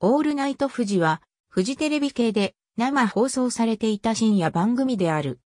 オールナイト富士は、富士テレビ系で生放送されていた深夜番組である。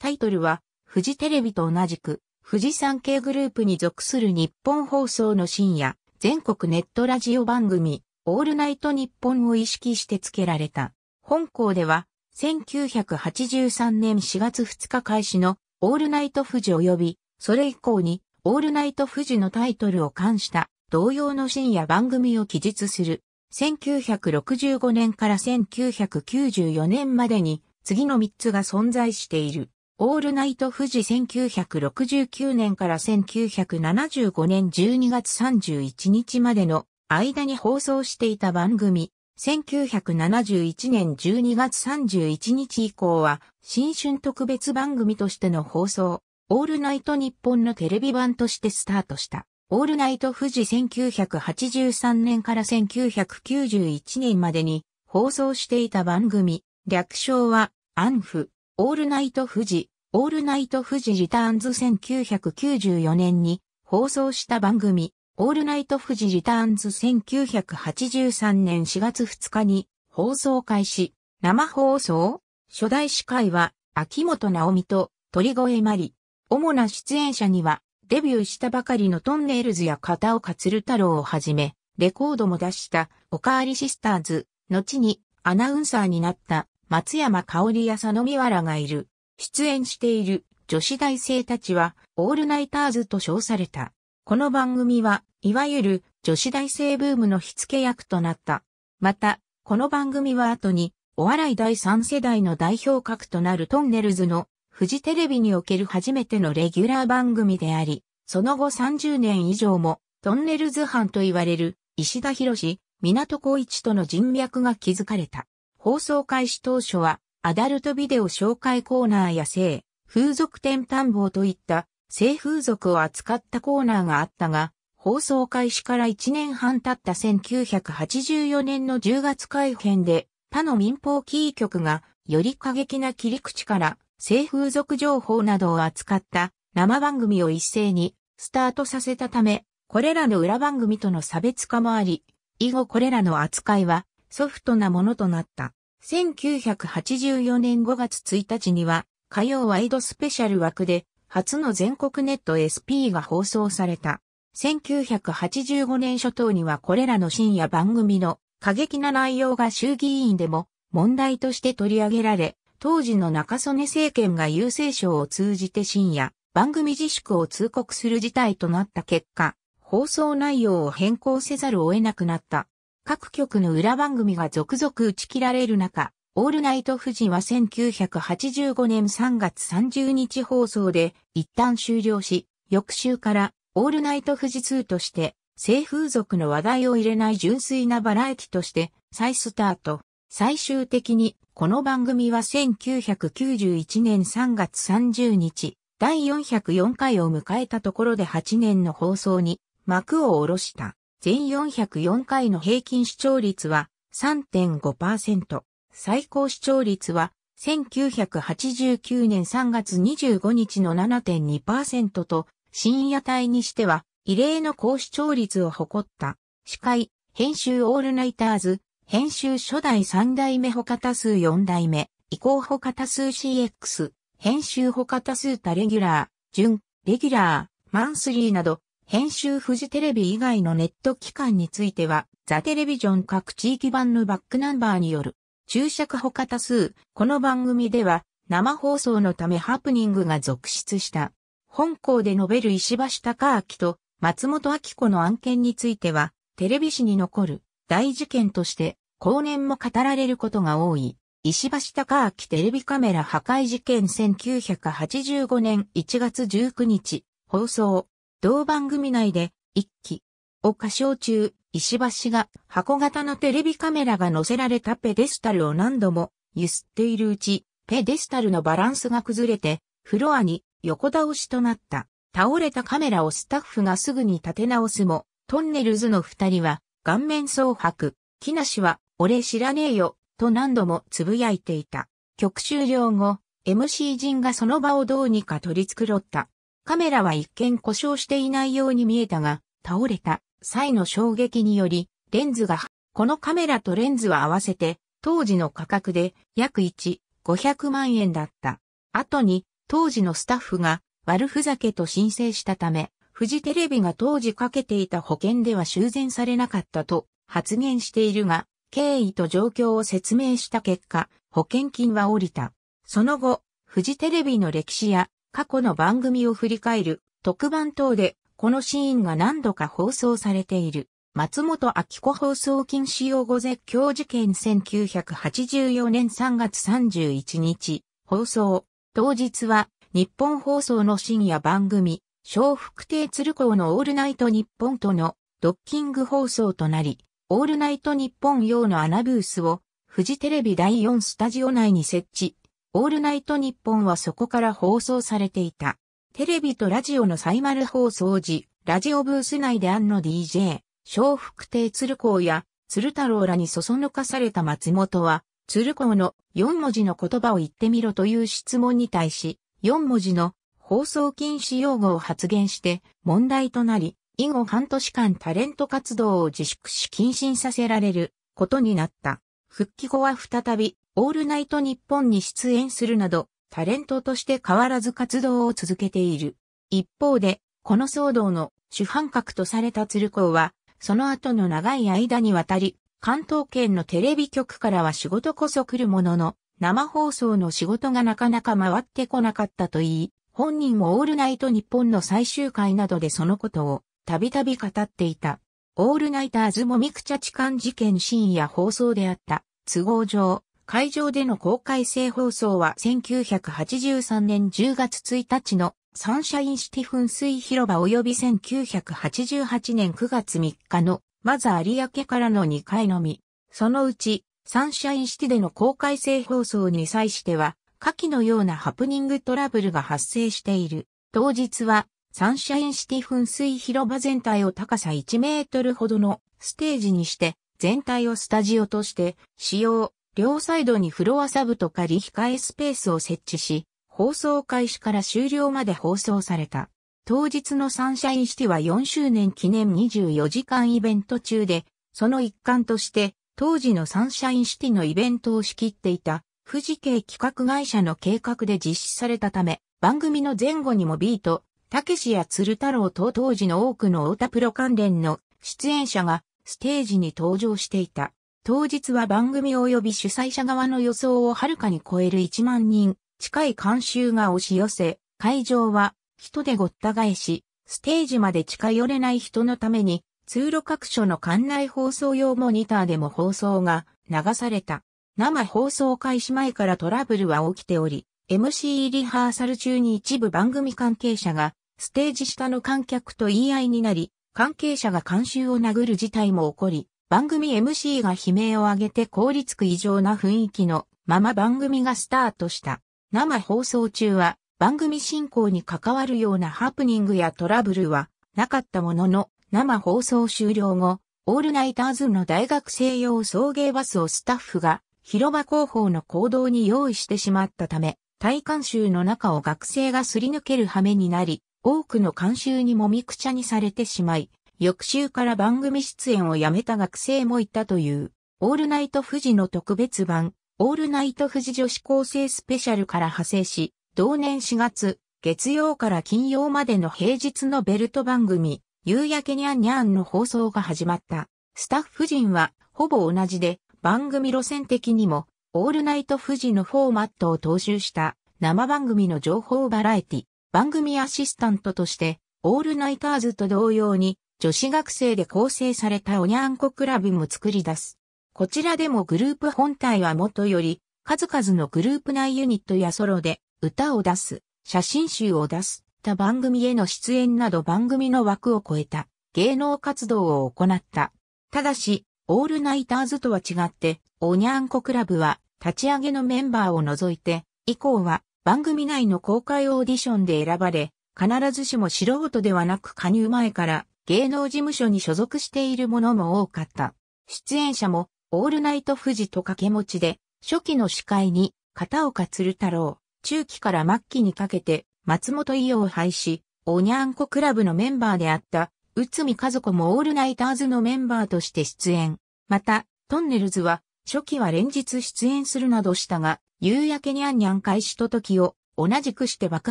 タイトルは、富士テレビと同じく、富士山系グループに属する日本放送の深夜、全国ネットラジオ番組、オールナイト日本を意識して付けられた。本校では、1983年4月2日開始の、オールナイト富士及び、それ以降に、オールナイト富士のタイトルを冠した、同様の深夜番組を記述する、1965年から1994年までに次の3つが存在している。オールナイト富士1969年から1975年12月31日までの間に放送していた番組。1971年12月31日以降は新春特別番組としての放送。オールナイト日本のテレビ版としてスタートした。オールナイト富士1983年から1991年までに放送していた番組、略称は、アンフ、オールナイト富士、オールナイト富士リターンズ1994年に放送した番組、オールナイト富士リターンズ1983年4月2日に放送開始、生放送初代司会は、秋元直美と鳥越まり。主な出演者には、デビューしたばかりのトンネルズや片岡鶴太郎をはじめ、レコードも出したおかわりシスターズ、後にアナウンサーになった松山香里や佐野美原がいる。出演している女子大生たちはオールナイターズと称された。この番組は、いわゆる女子大生ブームの火付け役となった。また、この番組は後に、お笑い第3世代の代表格となるトンネルズのフジテレビにおける初めてのレギュラー番組であり、その後30年以上も、トンネルズ班と言われる、石田博士、港光一との人脈が築かれた。放送開始当初は、アダルトビデオ紹介コーナーや性、風俗店探訪といった、性風俗を扱ったコーナーがあったが、放送開始から1年半経った1984年の10月改編で、他の民放キー局が、より過激な切り口から、性風俗情報などを扱った生番組を一斉にスタートさせたため、これらの裏番組との差別化もあり、以後これらの扱いはソフトなものとなった。1984年5月1日には、火曜ワイドスペシャル枠で、初の全国ネット SP が放送された。1985年初頭にはこれらの深夜番組の過激な内容が衆議院でも問題として取り上げられ、当時の中曽根政権が郵政省を通じて深夜、番組自粛を通告する事態となった結果、放送内容を変更せざるを得なくなった。各局の裏番組が続々打ち切られる中、オールナイト富士は1985年3月30日放送で一旦終了し、翌週からオールナイト富士2として性風俗の話題を入れない純粋なバラエティとして再スタート。最終的にこの番組は1991年3月30日、第404回を迎えたところで8年の放送に幕を下ろした。全404回の平均視聴率は3.5%。最高視聴率は1989年3月25日の7.2%と深夜帯にしては異例の高視聴率を誇った。司会、編集オールナイターズ、編集初代3代目ほか多数4代目、以降ほか多数 CX、編集ほか多数多レギュラー、準、レギュラー、マンスリーなど、編集フジテレビ以外のネット機関については、ザテレビジョン各地域版のバックナンバーによる、注釈ほか多数、この番組では、生放送のためハプニングが続出した。本校で述べる石橋貴明と松本明子の案件については、テレビ史に残る大事件として後年も語られることが多い、石橋貴明テレビカメラ破壊事件1985年1月19日、放送、同番組内で、一期、を歌唱中、石橋が箱型のテレビカメラが載せられたペデスタルを何度も揺すっているうち、ペデスタルのバランスが崩れて、フロアに横倒しとなった。倒れたカメラをスタッフがすぐに立て直すも、トンネルズの二人は顔面蒼白。木梨は俺知らねえよ、と何度もつぶやいていた。曲終了後、MC 陣がその場をどうにか取り繕った。カメラは一見故障していないように見えたが、倒れた際の衝撃により、レンズが、このカメラとレンズは合わせて、当時の価格で約1、500万円だった。後に、当時のスタッフが悪ふざけと申請したため、フジテレビが当時かけていた保険では修繕されなかったと発言しているが、経緯と状況を説明した結果、保険金は降りた。その後、富士テレビの歴史や過去の番組を振り返る特番等でこのシーンが何度か放送されている。松本明子放送禁止用語絶叫事件1984年3月31日放送。当日は日本放送の深夜番組、小福亭鶴光のオールナイト日本とのドッキング放送となり、オールナイト日本用の穴ブースを、フジテレビ第4スタジオ内に設置。オールナイト日本はそこから放送されていた。テレビとラジオのサイマル放送時、ラジオブース内で庵の DJ、小福亭鶴光や鶴太郎らにそそのかされた松本は、鶴光の4文字の言葉を言ってみろという質問に対し、4文字の放送禁止用語を発言して問題となり、以後半年間タレント活動を自粛し謹慎させられることになった。復帰後は再び、オールナイト日本に出演するなど、タレントとして変わらず活動を続けている。一方で、この騒動の主犯格とされた鶴光は、その後の長い間にわたり、関東圏のテレビ局からは仕事こそ来るものの、生放送の仕事がなかなか回ってこなかったと言い、本人もオールナイト日本の最終回などでそのことをたびたび語っていた。オールナイターズもミクチャ痴漢事件深夜放送であった。都合上、会場での公開性放送は1983年10月1日のサンシャインシティ噴水広場及び1988年9月3日のまず有明からの2回のみ。そのうち、サンシャインシティでの公開性放送に際しては、下記のようなハプニングトラブルが発生している。当日は、サンシャインシティ噴水広場全体を高さ1メートルほどのステージにして、全体をスタジオとして使用、両サイドにフロアサブとか仮控えスペースを設置し、放送開始から終了まで放送された。当日のサンシャインシティは4周年記念24時間イベント中で、その一環として、当時のサンシャインシティのイベントを仕切っていた、富士系企画会社の計画で実施されたため、番組の前後にもビート、たけしや鶴太郎と当時の多くの太田プロ関連の出演者がステージに登場していた。当日は番組及び主催者側の予想をはるかに超える1万人近い観衆が押し寄せ、会場は人でごった返し、ステージまで近寄れない人のために通路各所の館内放送用モニターでも放送が流された。生放送開始前からトラブルは起きており、MC リハーサル中に一部番組関係者がステージ下の観客と言い合いになり、関係者が監修を殴る事態も起こり、番組 MC が悲鳴を上げて凍りつく異常な雰囲気のまま番組がスタートした。生放送中は番組進行に関わるようなハプニングやトラブルはなかったものの、生放送終了後、オールナイターズの大学生用送迎バスをスタッフが広場広報の行動に用意してしまったため、体観集の中を学生がすり抜ける羽目になり、多くの監修にもみくちゃにされてしまい、翌週から番組出演をやめた学生もいたという、オールナイト富士の特別版、オールナイト富士女子高生スペシャルから派生し、同年4月、月曜から金曜までの平日のベルト番組、夕焼けにゃんにゃんの放送が始まった。スタッフ陣は、ほぼ同じで、番組路線的にも、オールナイト富士のフォーマットを踏襲した、生番組の情報バラエティ、番組アシスタントとして、オールナイターズと同様に、女子学生で構成されたおにゃんこクラブも作り出す。こちらでもグループ本体はもとより、数々のグループ内ユニットやソロで、歌を出す、写真集を出す、他番組への出演など番組の枠を超えた、芸能活動を行った。ただし、オールナイターズとは違って、おにゃんこクラブは、立ち上げのメンバーを除いて、以降は、番組内の公開オーディションで選ばれ、必ずしも素人ではなく加入前から芸能事務所に所属しているものも多かった。出演者も、オールナイト富士と掛け持ちで、初期の司会に、片岡鶴太郎、中期から末期にかけて、松本伊代を廃止、おにゃんこクラブのメンバーであった、内海和子もオールナイターズのメンバーとして出演。また、トンネルズは、初期は連日出演するなどしたが、夕焼けにゃんにゃん開始と時を同じくして爆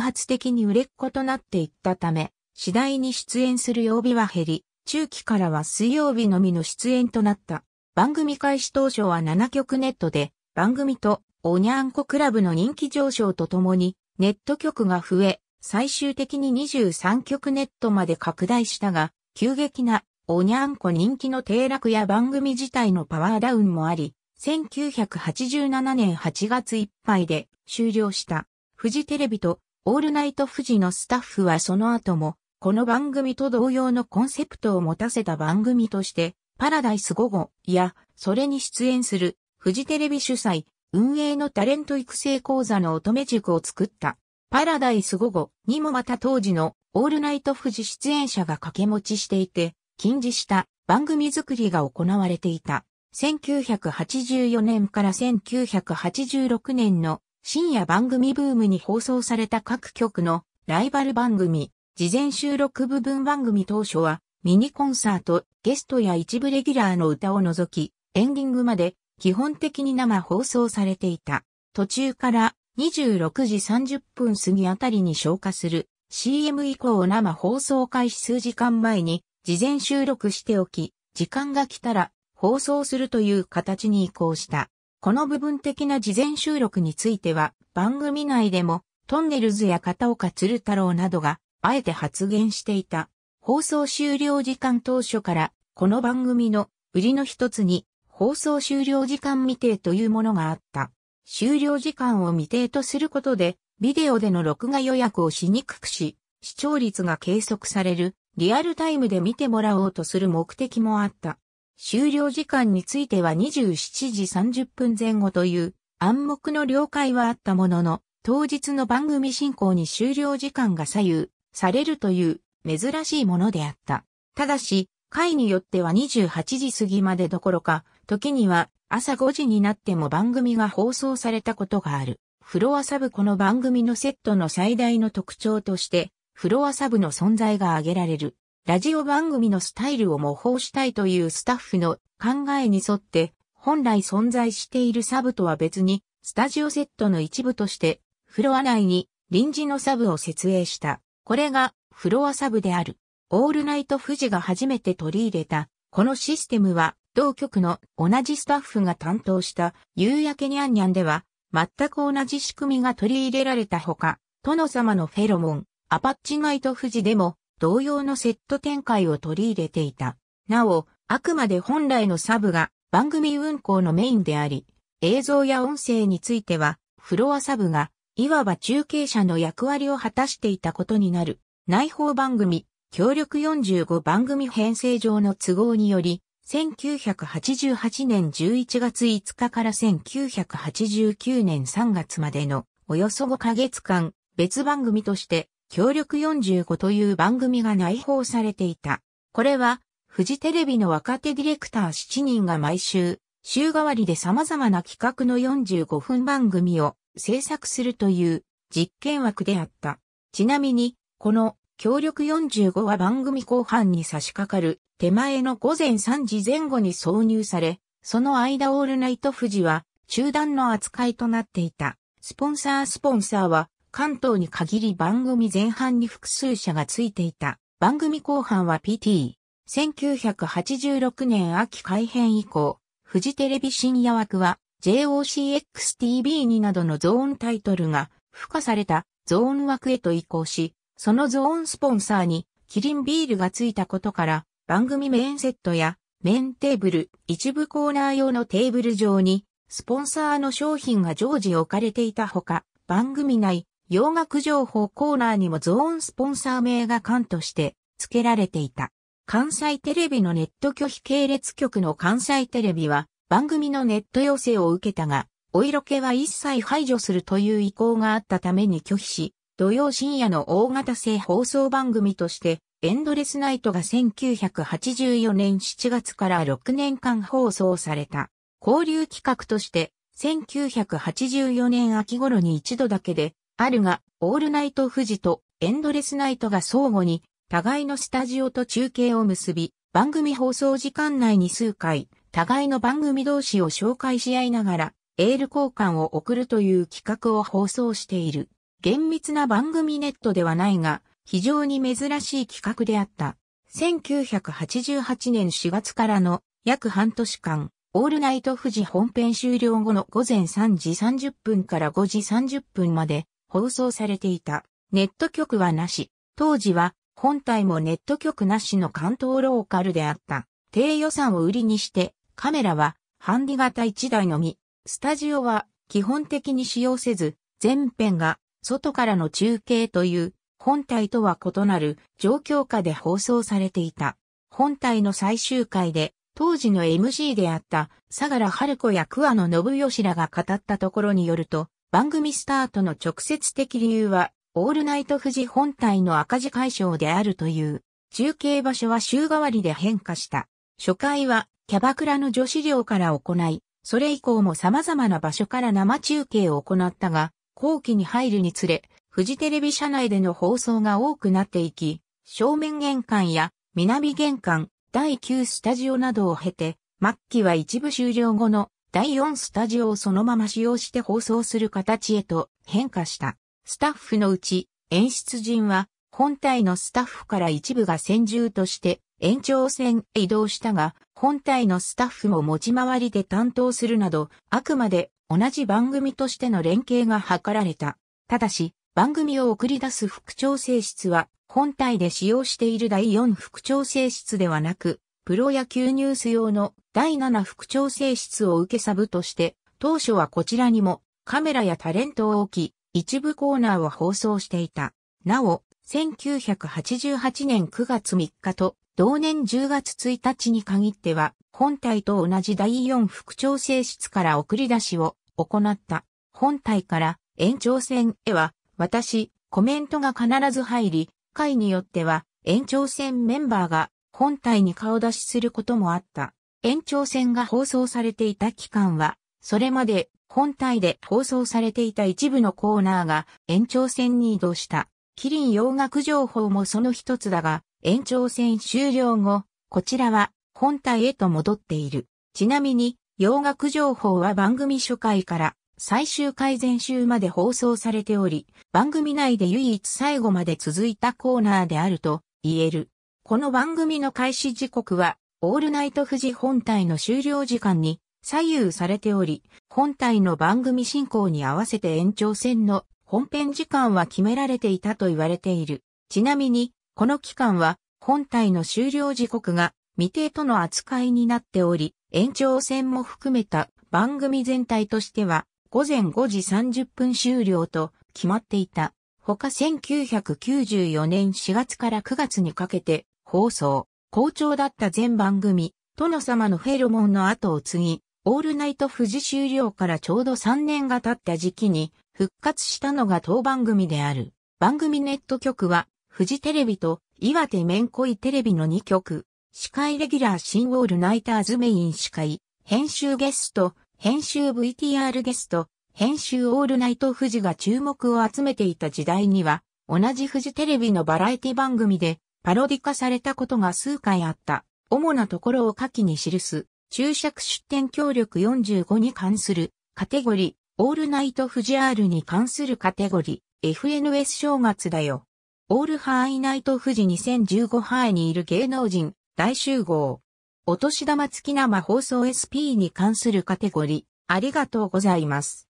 発的に売れっ子となっていったため、次第に出演する曜日は減り、中期からは水曜日のみの出演となった。番組開始当初は7曲ネットで、番組とおにゃんこクラブの人気上昇とともに、ネット曲が増え、最終的に23曲ネットまで拡大したが、急激なおにゃんこ人気の低落や番組自体のパワーダウンもあり、1987年8月いっぱいで終了した。フジテレビとオールナイトフジのスタッフはその後も、この番組と同様のコンセプトを持たせた番組として、パラダイス午後や、それに出演する、フジテレビ主催、運営のタレント育成講座の乙女塾を作った。パラダイス午後にもまた当時のオールナイト富士出演者が掛け持ちしていて、禁止した番組作りが行われていた。1984年から1986年の深夜番組ブームに放送された各局のライバル番組、事前収録部分番組当初はミニコンサート、ゲストや一部レギュラーの歌を除き、エンディングまで基本的に生放送されていた。途中から26時30分過ぎあたりに消化する CM 以降生放送開始数時間前に事前収録しておき、時間が来たら放送するという形に移行した。この部分的な事前収録については、番組内でも、トンネルズや片岡鶴太郎などが、あえて発言していた。放送終了時間当初から、この番組の売りの一つに、放送終了時間未定というものがあった。終了時間を未定とすることで、ビデオでの録画予約をしにくくし、視聴率が計測される、リアルタイムで見てもらおうとする目的もあった。終了時間については27時30分前後という暗黙の了解はあったものの、当日の番組進行に終了時間が左右されるという珍しいものであった。ただし、回によっては28時過ぎまでどころか、時には朝5時になっても番組が放送されたことがある。フロアサブこの番組のセットの最大の特徴として、フロアサブの存在が挙げられる。ラジオ番組のスタイルを模倣したいというスタッフの考えに沿って、本来存在しているサブとは別に、スタジオセットの一部として、フロア内に臨時のサブを設営した。これがフロアサブである。オールナイト富士が初めて取り入れた。このシステムは、同局の同じスタッフが担当した夕焼けにゃんにゃんでは、全く同じ仕組みが取り入れられたほか、殿様のフェロモン、アパッチナイト富士でも同様のセット展開を取り入れていた。なお、あくまで本来のサブが番組運行のメインであり、映像や音声については、フロアサブが、いわば中継者の役割を果たしていたことになる。内包番組、協力45番組編成上の都合により、1988年11月5日から1989年3月までのおよそ5ヶ月間、別番組として協力45という番組が内包されていた。これは、フジテレビの若手ディレクター7人が毎週、週替わりで様々な企画の45分番組を制作するという実験枠であった。ちなみに、この協力45は番組後半に差し掛かる手前の午前3時前後に挿入され、その間オールナイト富士は中断の扱いとなっていた。スポンサースポンサーは関東に限り番組前半に複数社がついていた。番組後半は PT。1986年秋改編以降、フジテレビ深夜枠は JOCXTV になどのゾーンタイトルが付加されたゾーン枠へと移行し、そのゾーンスポンサーにキリンビールがついたことから番組メインセットやメインテーブル、一部コーナー用のテーブル上にスポンサーの商品が常時置かれていたほか、番組内洋楽情報コーナーにもゾーンスポンサー名が缶として付けられていた。関西テレビのネット拒否系列局の関西テレビは番組のネット要請を受けたが、お色気は一切排除するという意向があったために拒否し、土曜深夜の大型性放送番組として、エンドレスナイトが1984年7月から6年間放送された。交流企画として、1984年秋頃に一度だけで、あるが、オールナイト富士とエンドレスナイトが相互に、互いのスタジオと中継を結び、番組放送時間内に数回、互いの番組同士を紹介し合いながら、エール交換を送るという企画を放送している。厳密な番組ネットではないが、非常に珍しい企画であった。1988年4月からの約半年間、オールナイト富士本編終了後の午前3時30分から5時30分まで、放送されていた。ネット局はなし。当時は本体もネット局なしの関東ローカルであった。低予算を売りにしてカメラはハンディ型1台のみ。スタジオは基本的に使用せず、全編が外からの中継という本体とは異なる状況下で放送されていた。本体の最終回で当時の MC であった相良春子や桑野信義らが語ったところによると、番組スタートの直接的理由は、オールナイト富士本体の赤字解消であるという、中継場所は週替わりで変化した。初回は、キャバクラの女子寮から行い、それ以降も様々な場所から生中継を行ったが、後期に入るにつれ、フジテレビ社内での放送が多くなっていき、正面玄関や南玄関、第9スタジオなどを経て、末期は一部終了後の第4スタジオをそのまま使用して放送する形へと変化した。スタッフのうち演出陣は本体のスタッフから一部が先住として延長線へ移動したが、本体のスタッフも持ち回りで担当するなど、あくまで同じ番組としての連携が図られた。ただし、番組を送り出す副調整室は、本体で使用している第4副調整室ではなく、プロ野球ニュース用の第7副調整室を受けサブとして、当初はこちらにもカメラやタレントを置き、一部コーナーを放送していた。なお、1988年9月3日と同年10月1日に限っては、本体と同じ第4副調整室から送り出しを行った。本体から延長戦へは、私、コメントが必ず入り、会によっては延長戦メンバーが本体に顔出しすることもあった。延長戦が放送されていた期間は、それまで本体で放送されていた一部のコーナーが延長戦に移動した。キリン洋楽情報もその一つだが、延長戦終了後、こちらは本体へと戻っている。ちなみに、洋楽情報は番組初回から最終回前週まで放送されており、番組内で唯一最後まで続いたコーナーであると言える。この番組の開始時刻は、オールナイト富士本体の終了時間に左右されており、本体の番組進行に合わせて延長戦の本編時間は決められていたと言われている。ちなみに、この期間は、本体の終了時刻が未定との扱いになっており、延長戦も含めた番組全体としては、午前5時30分終了と決まっていた。他1994年4月から9月にかけて、放送、好調だった全番組、殿様のフェロモンの後を継ぎ、オールナイト富士終了からちょうど3年が経った時期に復活したのが当番組である。番組ネット局は、富士テレビと岩手面恋テレビの2局、司会レギュラー新オールナイターズメイン司会、編集ゲスト、編集 VTR ゲスト、編集オールナイト富士が注目を集めていた時代には、同じ富士テレビのバラエティ番組で、パロディ化されたことが数回あった。主なところを下記に記す、注釈出展協力45に関するカテゴリー、オールナイトフジアールに関するカテゴリー、FNS 正月だよ。オールハイナイト富士2015ハイにいる芸能人、大集合。お年玉付き生放送 SP に関するカテゴリー、ありがとうございます。